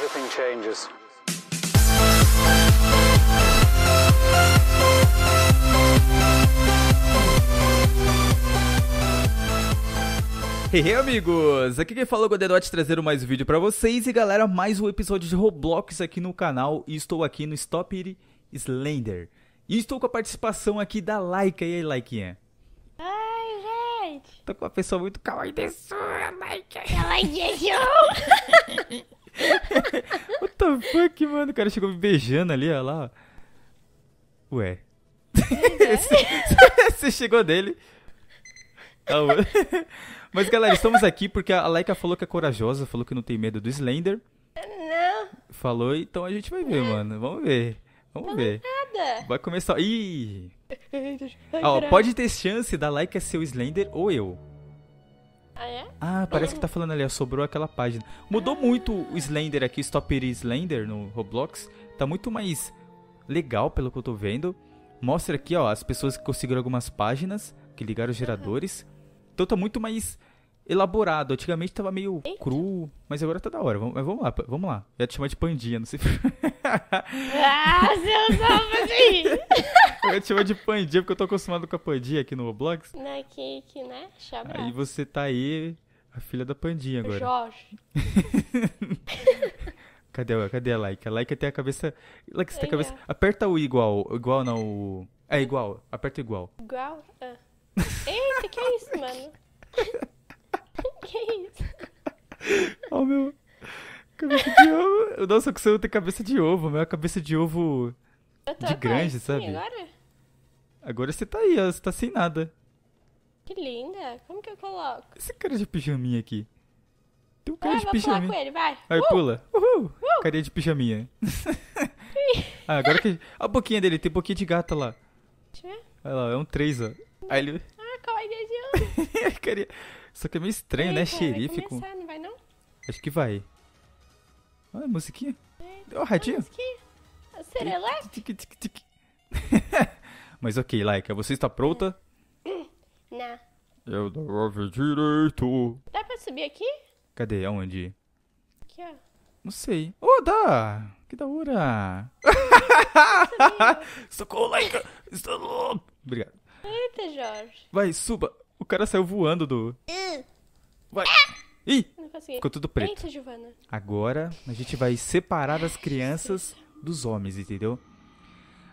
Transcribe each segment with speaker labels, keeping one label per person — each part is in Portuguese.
Speaker 1: everything changes. Hey, hey, amigos! Aqui quem fala é o Godedote trazendo mais um vídeo para vocês e galera, mais um episódio de Roblox aqui no canal e estou aqui no Stop It Slender. E estou com a participação aqui da Laika. E aí, Laikinha?
Speaker 2: Oi, gente!
Speaker 1: Tô com uma pessoa muito kawaii desse, Laika! Kawaii What the fuck, mano? O cara chegou me beijando ali, ó lá. Ué. É, né? Você chegou dele. Ah, Mas galera, estamos aqui porque a Laika falou que é corajosa, falou que não tem medo do Slender. Não. Falou, então a gente vai ver, não. mano. Vamos ver. Vamos não ver. Nada. Vai começar. Ih!
Speaker 2: Ai, ah, ó, pode ter
Speaker 1: chance da Laika ser o Slender ou eu.
Speaker 2: Ah, é? Ah, parece que tá
Speaker 1: falando ali, ó, sobrou aquela página. Mudou ah. muito o Slender aqui, Stopper Slender no Roblox. Tá muito mais legal pelo que eu tô vendo. Mostra aqui, ó, as pessoas que conseguiram algumas páginas, que ligaram os geradores. Então tá muito mais elaborado. Antigamente tava meio Eita. cru, mas agora tá da hora. Vamos, vamos lá, vamos lá. Eu ia te chamar de pandinha, não sei.
Speaker 2: ah, seu nome
Speaker 1: Eu ia te chamar de pandinha, porque eu tô acostumado com a pandinha aqui no Roblox.
Speaker 2: Na né, que, que né? Chama. Aí
Speaker 1: você tá aí, a filha da pandinha agora. Jorge. cadê, cadê a like? A like tem a cabeça. Like, você tem a cabeça. Aperta o igual. Igual não, o. É igual. Aperta igual.
Speaker 2: Igual? Ah. Eita, que é isso, mano? que é isso?
Speaker 1: oh, meu. Cabeça de ovo. Nossa, que você tem cabeça de ovo, meu. cabeça de ovo
Speaker 2: de grande, assim sabe? Agora?
Speaker 1: agora você tá aí, ó. você tá sem nada.
Speaker 2: Que linda. Como que eu coloco?
Speaker 1: Esse cara de pijaminha aqui.
Speaker 2: Tem um cara ah, de pijaminha. Pular com ele, vai. Aí uh! pula. Uhul. Uh!
Speaker 1: Carinha de pijaminha. ah, agora que. Olha a boquinha dele, tem boquinha de gata lá. Deixa eu ver. Olha lá, é um 3, ó. Aí ele.
Speaker 2: Ah, carinha de
Speaker 1: ovo. Isso aqui é meio estranho, Eita, né? Xerife vai começar, com. Não vai, não? Acho que vai. Olha a musiquinha.
Speaker 2: Olha o radinho. Sereleque?
Speaker 1: Mas ok, Laika, você está pronta? Não. Eu dava direito.
Speaker 2: Dá pra subir aqui?
Speaker 1: Cadê? Aonde? Aqui, ó. Não sei. Oh, dá! Que da hora! Socorro, Laika! Estou louco! Obrigado. Eita, Jorge. Vai, suba cara saiu voando do. Vai. Ih! Ficou tudo preto. Agora a gente vai separar as crianças dos homens, entendeu?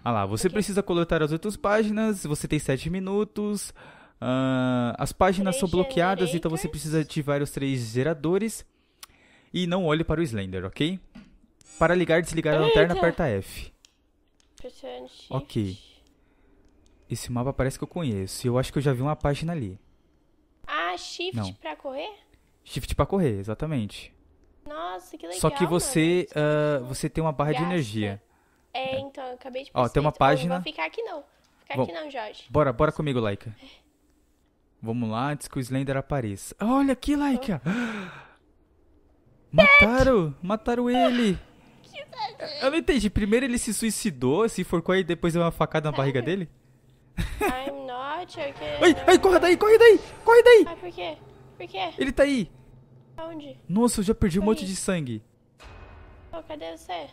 Speaker 1: Ah lá, você okay. precisa coletar as outras páginas, você tem 7 minutos. Uh, as páginas três são bloqueadas, então você precisa ativar os três geradores. E não olhe para o Slender, ok? Para ligar e desligar a lanterna, aperta F. Ok. Esse mapa parece que eu conheço. Eu acho que eu já vi uma página ali
Speaker 2: shift não. pra correr?
Speaker 1: Shift pra correr, exatamente.
Speaker 2: Nossa, que legal. Só que você,
Speaker 1: uh, você tem uma barra Gasta. de energia.
Speaker 2: É, é, então, eu acabei de perceber. Ó, tem uma página. Oh, não vou ficar aqui não. Ficar Bom, aqui não, Jorge. Bora,
Speaker 1: bora comigo, Laika. Vamos lá, antes que o Slender apareça. Olha aqui, Laika! Oh. Mataram! Mataram ele! Eu não entendi. Primeiro ele se suicidou, se enforcou e depois deu uma facada na barriga dele?
Speaker 2: I'm que... Ai, ai, corre daí,
Speaker 1: corre daí, corre daí.
Speaker 2: Ai, por quê? Por quê? Ele tá aí.
Speaker 1: Aonde? Nossa, eu já perdi um monte de sangue.
Speaker 2: oh, cadê você?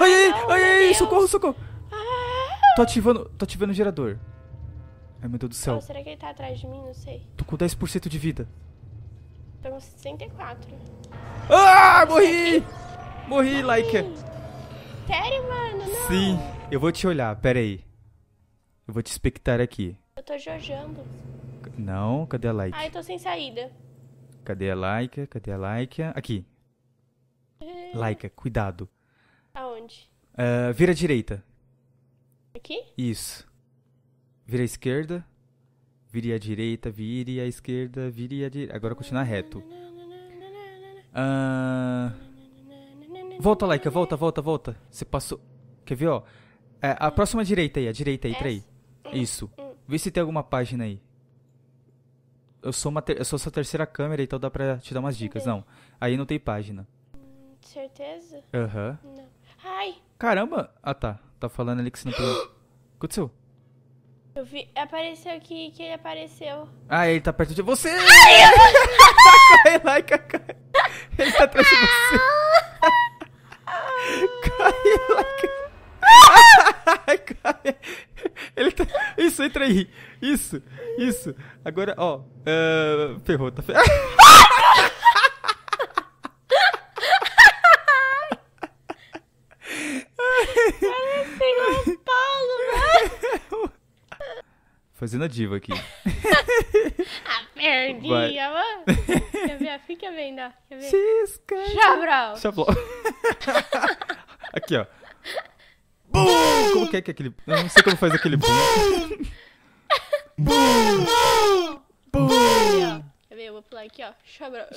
Speaker 1: Ai, ai, ai, ai socorro, socorro. Ah. Tô ativando, tô ativando o gerador. Ai, meu Deus do céu. Oh,
Speaker 2: será que ele tá atrás de mim? Não sei.
Speaker 1: Tô com 10% de vida.
Speaker 2: Tô com 64.
Speaker 1: Ah, morri! Morri, morri. Laika.
Speaker 2: Sério, mano?
Speaker 1: Não. Sim, eu vou te olhar, pera aí. Eu vou te expectar aqui. Eu tô
Speaker 2: jorjando.
Speaker 1: Não, cadê a like?
Speaker 2: Ai, tô sem saída.
Speaker 1: Cadê a like? Cadê a like? Aqui. É... Like, cuidado. Aonde? Uh, vira à direita. Aqui? Isso. Vira à esquerda. Vire à direita, vire à esquerda, vire à direita. Agora continuar reto. Uh... Volta, Laika, volta, volta, volta. Você passou. Quer ver, ó? É, a próxima direita aí, a direita aí, peraí. Isso. Vê se tem alguma página aí. Eu sou, uma ter... eu sou sua terceira câmera, então dá pra te dar umas dicas. Uhum. Não, aí não tem página.
Speaker 2: Certeza? Aham. Uhum. Não. Ai!
Speaker 1: Caramba! Ah tá, tá falando ali que você não pegou. aconteceu?
Speaker 2: Eu vi, apareceu aqui que ele apareceu.
Speaker 1: Ah, ele tá perto de você! Ai, lá, tá Ele tá atrás de você. peraí. Isso, isso. Agora, ó. Uh, ferrou, tá ferrado. Fazendo a diva aqui.
Speaker 2: a perninha, mano. Quer ver? Fica vendo, ó. Quer ver? Assim Chabral. Chabral.
Speaker 1: aqui, ó. Boom! Como que é que é aquele... Eu não sei como faz aquele boom. Bum! Bum! Bum!
Speaker 2: Quer ver? Eu vou pular aqui, ó. Chobra.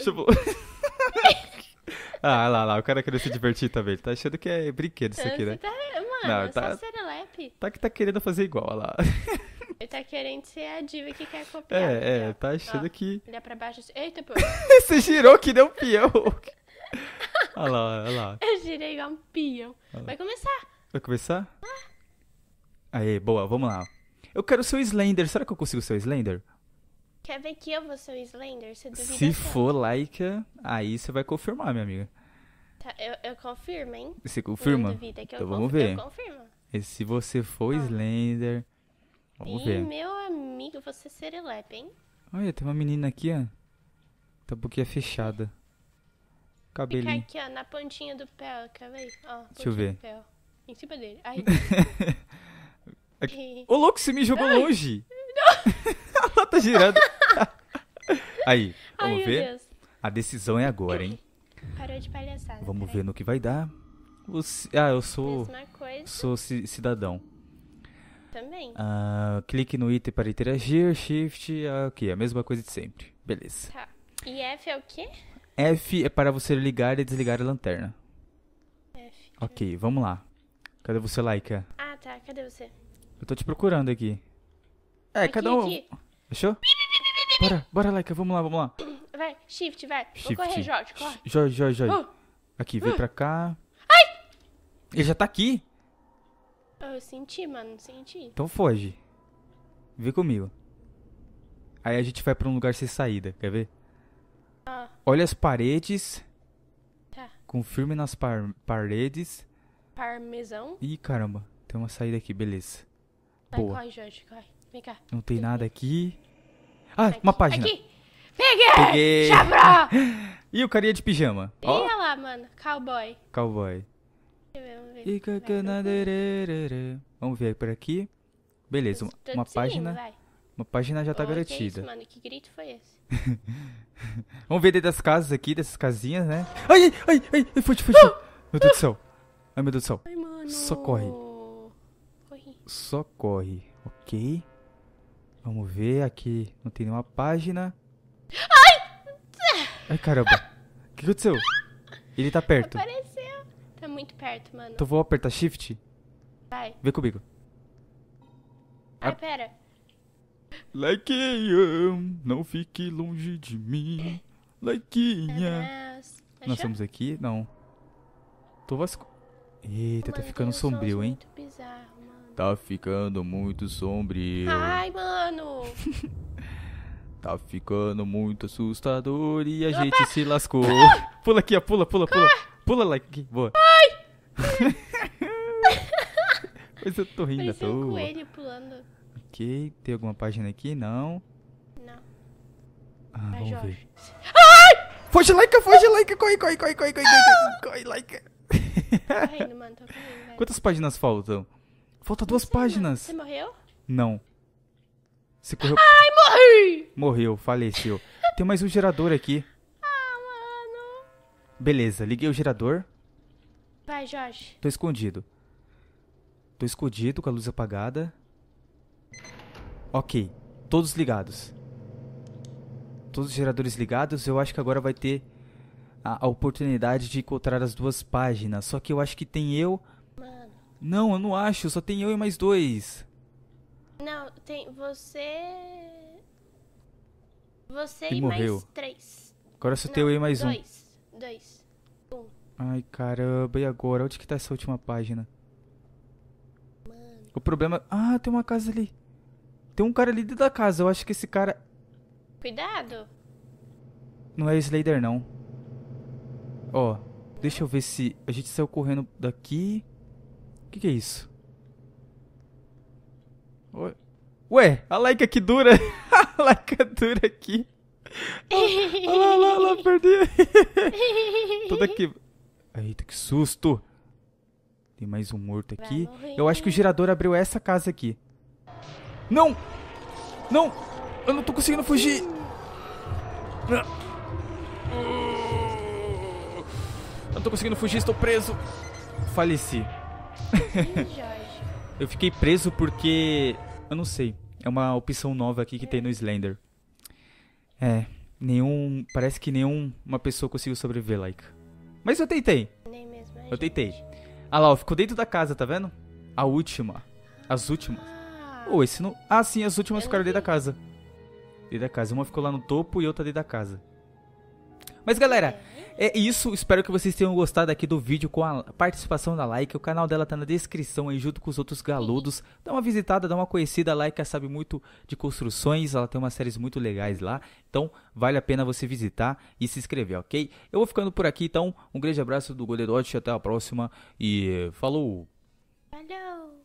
Speaker 1: ah, lá, lá. O cara querendo se divertir também. Ele tá achando que é brinquedo isso aqui, né? Tá... Mano, Não, tá... só serelepe. Tá que tá querendo fazer igual, ó lá.
Speaker 2: Ele tá querendo ser a diva que quer copiar. É, é, ó. tá achando ó, que. Olhar pra baixo assim. Eita, pô. Você girou
Speaker 1: que deu um peão. olha lá, olha lá.
Speaker 2: Eu girei igual um peão. Vai começar.
Speaker 1: Vai começar? Ah. Aí, boa, vamos lá. Eu quero ser o Slender. Será que eu consigo ser o Slender?
Speaker 2: Quer ver que eu vou ser o Slender? Você duvida Se tanto.
Speaker 1: for like, aí você vai confirmar, minha amiga.
Speaker 2: Tá, eu, eu confirmo, hein? Você confirma? Não duvida que eu então vamos ver. Eu
Speaker 1: confirmo. E se você for ah. Slender... Vamos Ih, ver.
Speaker 2: meu amigo, você é elep, hein?
Speaker 1: Olha, tem uma menina aqui, ó. Tá um pouquinho fechada. Cabelinho.
Speaker 2: Fica aqui, ó, na pontinha do pé, ó. Deixa eu ver. Em cima dele. Ai.
Speaker 1: O louco, você me jogou Ai. longe. Ela tá girando. Aí, vamos Ai, ver? A decisão é agora, hein?
Speaker 2: Parou de palhaçada.
Speaker 1: Vamos ver no que vai dar. Você... Ah, eu sou. Mesma coisa. Sou cidadão. Também. Ah, clique no item para interagir. Shift. Ah, ok, a mesma coisa de sempre. Beleza.
Speaker 2: Tá. E F é o quê?
Speaker 1: F é para você ligar e desligar a lanterna. F. Ok, vamos lá. Cadê você, Laika?
Speaker 2: Ah, tá. Cadê você?
Speaker 1: Eu tô te procurando aqui. É, aqui, cada um. Aqui. Fechou? Bora, bora, Laika, vamos lá, vamos lá.
Speaker 2: Vai, shift, vai. Shift. Vou correr, Jorge, corre. Jorge,
Speaker 1: Jorge, Jorge. Uh. Aqui, vem uh. pra cá. Ai! Ele já tá aqui.
Speaker 2: Eu senti, mano, senti.
Speaker 1: Então foge. Vem comigo. Aí a gente vai pra um lugar sem saída, quer ver? Ah. Olha as paredes. Tá. Confirme nas par paredes.
Speaker 2: Parmesão? Ih,
Speaker 1: caramba. Tem uma saída aqui, beleza. Boa. corre,
Speaker 2: Jorge, corre. Vem cá.
Speaker 1: Não tem nada aqui. Ah, aqui. uma página.
Speaker 2: Aqui. Peguei! Peguei! Chabra!
Speaker 1: e o carinha de pijama? Ih, olha
Speaker 2: lá, mano. Cowboy.
Speaker 1: Cowboy. Vamos ver por aqui. Beleza, uma, uma página. Uma página já tá oh, garantida. Que, é isso, mano? que grito foi esse? Vamos ver dentro das casas aqui, dessas casinhas, né? Ai, ai, ai, ai, fute, fute. Uh, meu Deus do uh. céu. Ai, meu Deus do céu. Ai, mano. Socorre só corre, ok? Vamos ver, aqui não tem nenhuma página.
Speaker 2: Ai!
Speaker 1: Ai, caramba. O que aconteceu? Ele tá perto.
Speaker 2: Apareceu. Tá muito perto, mano. Então
Speaker 1: vou apertar shift? Vai. Vem comigo. Ah, pera. you, não fique longe de mim. you. Tá Nós estamos aqui? Não. Tô vasco... Eita, tá mano, tá ficando sombrio, hein? Muito bizarro. Tá ficando muito sombrio. Ai, mano. tá ficando muito assustador e a Opa. gente se lascou. Pula aqui, ó. Pula, pula, pula. Ah! Pula lá aqui. Boa. Ai. Mas eu tô rindo tô, um coelho pulando. Ok. Tem alguma página aqui? Não. Não. Ah, vamos Jorge. ver. Ai! Foge, Laika. Foge, Laika. Corre, corre, corre, corre, corre, corre, corre, Laika. Tô rindo, mano. Tô correndo, Quantas páginas faltam? Falta duas páginas. Você morreu? Não. Você correu. Ai,
Speaker 2: morri!
Speaker 1: Morreu, faleceu. Tem mais um gerador aqui. Ah, mano. Beleza, liguei o gerador.
Speaker 2: Vai, Jorge.
Speaker 1: Tô escondido. Tô escondido com a luz apagada. Ok, todos ligados. Todos os geradores ligados, eu acho que agora vai ter a, a oportunidade de encontrar as duas páginas. Só que eu acho que tem eu, não, eu não acho. Só tem eu e mais dois.
Speaker 2: Não, tem você. Você e, Morreu. mais três. Agora só tem eu e mais dois, um. Dois. Dois. Um.
Speaker 1: Ai, caramba. E agora? Onde que tá essa última página? Mano. O problema... Ah, tem uma casa ali. Tem um cara ali dentro da casa. Eu acho que esse cara...
Speaker 2: Cuidado.
Speaker 1: Não é Slader, não. Ó, deixa eu ver se... A gente saiu correndo daqui... O que, que, é isso? Ué, a like que dura. a like dura aqui. Olha lá, olha lá, perdi. Toda aqui. Eita, que susto. Tem mais um morto aqui. Eu acho que o gerador abriu essa casa aqui. Não! Não! Eu não tô conseguindo fugir. Eu não tô conseguindo fugir, estou preso. Faleci. eu fiquei preso porque. Eu não sei. É uma opção nova aqui que tem no Slender. É. Nenhum. Parece que nenhuma pessoa conseguiu sobreviver, like. Mas eu tentei. Nem mesmo eu tentei. Ah lá, ficou dentro da casa, tá vendo? A última. As últimas. Ou ah. oh, esse não. Ah, sim, as últimas ficaram dentro da casa. Dentro da casa. Uma ficou lá no topo e outra dentro da casa. Mas galera, é isso, espero que vocês tenham gostado aqui do vídeo com a participação da Like. O canal dela tá na descrição aí, junto com os outros galudos. Dá uma visitada, dá uma conhecida. A Laika sabe muito de construções, ela tem umas séries muito legais lá. Então, vale a pena você visitar e se inscrever, ok? Eu vou ficando por aqui, então. Um grande abraço do Golerote, até a próxima e falou!
Speaker 2: Falou!